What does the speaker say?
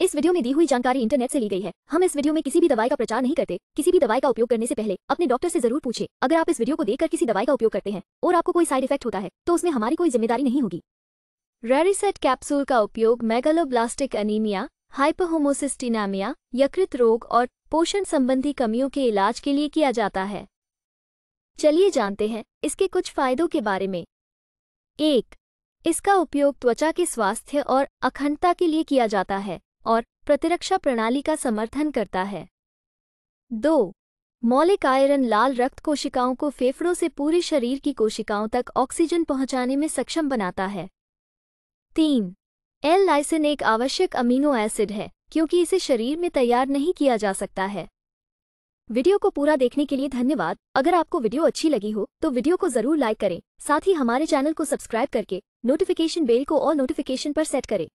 इस वीडियो में दी हुई जानकारी इंटरनेट से ली गई है हम इस वीडियो में किसी भी दवाई का प्रचार नहीं करते किसी भी दवाई का उपयोग करने से पहले अपने डॉक्टर से जरूर पूछे अगर आप इस वीडियो को देखकर किसी दवाई का उपयोग करते हैं और आपको कोई साइड इफेक्ट होता है तो उसमें हमारी कोई जिम्मेदारी नहीं होगी रेरिसेट कैप्सूल का उपयोग मेगालोब्लास्टिक अनीमिया हाइपोहोमोसिस्टिनामिया यकृत रोग और पोषण संबंधी कमियों के इलाज के लिए किया जाता है चलिए जानते हैं इसके कुछ फायदों के बारे में एक इसका उपयोग त्वचा के स्वास्थ्य और अखंडता के लिए किया जाता है और प्रतिरक्षा प्रणाली का समर्थन करता है दो मौलिक आयरन लाल रक्त कोशिकाओं को फेफड़ों से पूरे शरीर की कोशिकाओं तक ऑक्सीजन पहुंचाने में सक्षम बनाता है तीन एल लाइसिन एक आवश्यक अमीनो एसिड है क्योंकि इसे शरीर में तैयार नहीं किया जा सकता है वीडियो को पूरा देखने के लिए धन्यवाद अगर आपको वीडियो अच्छी लगी हो तो वीडियो को जरूर लाइक करें साथ ही हमारे चैनल को सब्सक्राइब करके नोटिफिकेशन बेल को और नोटिफिकेशन पर सेट करें